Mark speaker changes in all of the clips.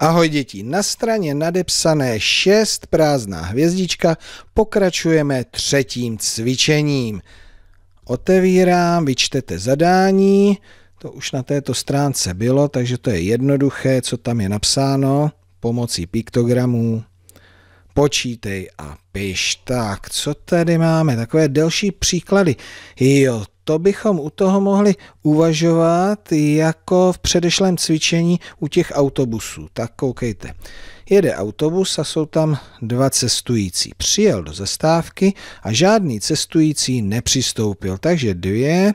Speaker 1: Ahoj děti, na straně nadepsané 6 prázdná hvězdička pokračujeme třetím cvičením. Otevírám, vyčtete zadání, to už na této stránce bylo, takže to je jednoduché, co tam je napsáno, pomocí piktogramů. Počítej a piš. Tak, co tady máme? Takové delší příklady. Jo, to bychom u toho mohli uvažovat jako v předešlém cvičení u těch autobusů. Tak koukejte. Jede autobus a jsou tam dva cestující. Přijel do zastávky a žádný cestující nepřistoupil, takže dvě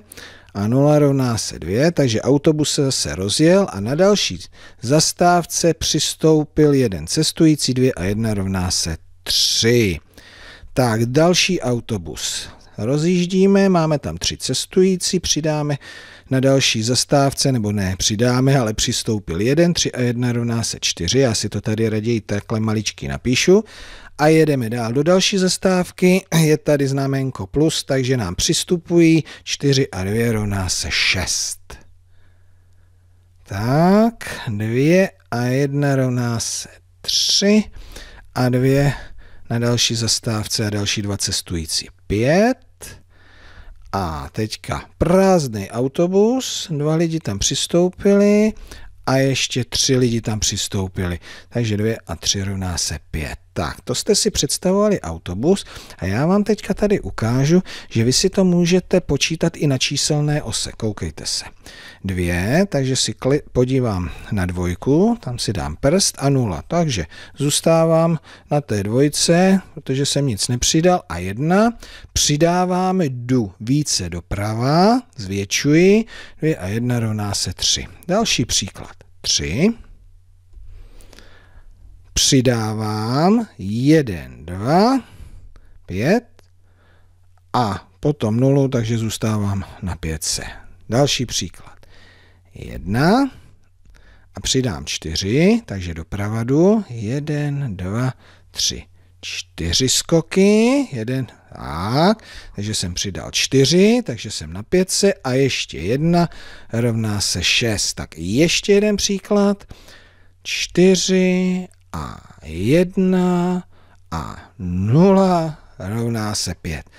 Speaker 1: a nula rovná se dvě. takže autobus se zase rozjel a na další zastávce přistoupil jeden cestující, Dvě a jedna rovná se tři. Tak další autobus rozjíždíme, máme tam tři cestující, přidáme na další zastávce, nebo ne, přidáme, ale přistoupil jeden, tři a jedna rovná se čtyři, já si to tady raději takhle maličky napíšu. A jedeme dál do další zastávky, je tady znamenko plus, takže nám přistupují 4 a 2 rovná se 6. Tak, 2 a 1 rovná se 3 a 2 na další zastávce a další dva cestující 5 a teďka prázdný autobus, dva lidi tam přistoupili a ještě tři lidi tam přistoupili. Takže 2 a 3 rovná se 5. Tak, to jste si představovali autobus a já vám teďka tady ukážu, že vy si to můžete počítat i na číselné ose. Koukejte se. Dvě, takže si podívám na dvojku, tam si dám prst a nula. Takže zůstávám na té dvojce, protože jsem nic nepřidal. A jedna, přidávám, jdu více doprava, zvětšuji, dvě a jedna rovná se tři. Další příklad. Tři přidávám 1, 2, 5 a potom 0, takže zůstávám na 5. Další příklad. 1 a přidám 4, takže doprava jdu. 1, 2, 3, 4 skoky, 1, tak, takže jsem přidal 4, takže jsem na 5 a ještě 1 rovná se 6. Tak ještě jeden příklad. 4 a 1 a 0 rovná se 5.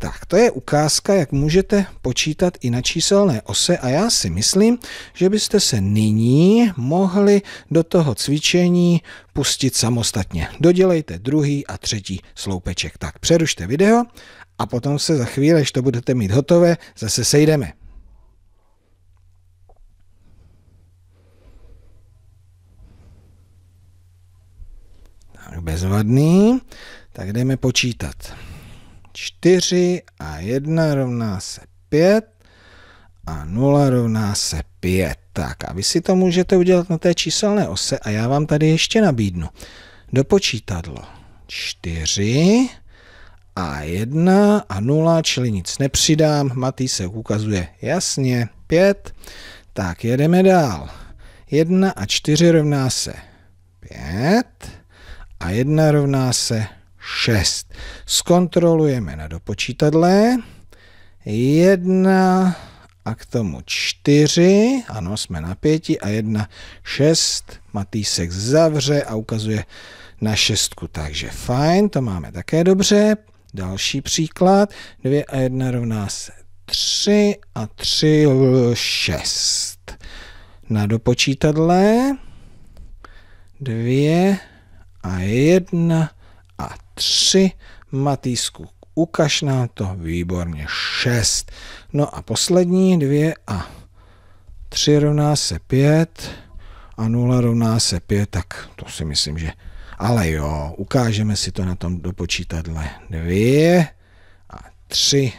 Speaker 1: Tak to je ukázka, jak můžete počítat i na číselné ose a já si myslím, že byste se nyní mohli do toho cvičení pustit samostatně. Dodělejte druhý a třetí sloupeček. Tak přerušte video a potom se za chvíli, až to budete mít hotové, zase sejdeme. bezvadný. Tak jdeme počítat. 4 a 1 rovná se 5 a 0 rovná se 5. Tak a vy si to můžete udělat na té číselné ose a já vám tady ještě nabídnu. Dopočítadlo 4 a 1 a 0, čili nic nepřidám. Matý se ukazuje jasně 5. Tak jedeme dál. 1 a 4 rovná se 5 a 1 rovná se 6. Zkontrolujeme na dopočítadle. 1 a k tomu 4, ano, jsme na 5 a 1, 6. Matýsek zavře a ukazuje na 6. takže fajn, to máme také dobře. Další příklad, 2 a 1 rovná se 3 a 3, 6. Na dopočítadle 2 a jedna a tři. Matýsku, ukaž nám to, výborně, šest. No a poslední, dvě a tři rovná se pět a nula rovná se pět, tak to si myslím, že... Ale jo, ukážeme si to na tom dopočítadle. Dvě a tři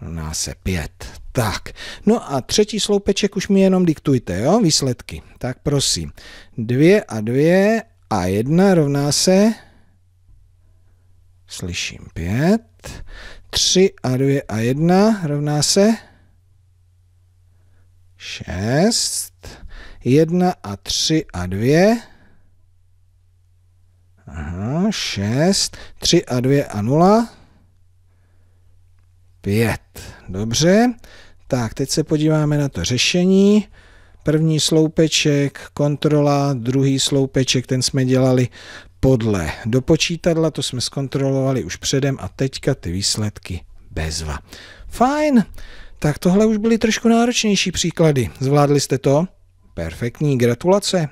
Speaker 1: rovná se pět. Tak, no a třetí sloupeček už mi jenom diktujte, jo, výsledky. Tak prosím, dvě a dvě a1 rovná se, slyším 5, 3 a 2 a 1 rovná se 6, 1 a 3 a 2, aha, 6, 3 a 2 a 0, 5. Dobře, tak teď se podíváme na to řešení. První sloupeček, kontrola, druhý sloupeček, ten jsme dělali podle dopočítadla, to jsme zkontrolovali už předem a teďka ty výsledky bezva. Fajn, tak tohle už byly trošku náročnější příklady. Zvládli jste to? Perfektní, gratulace.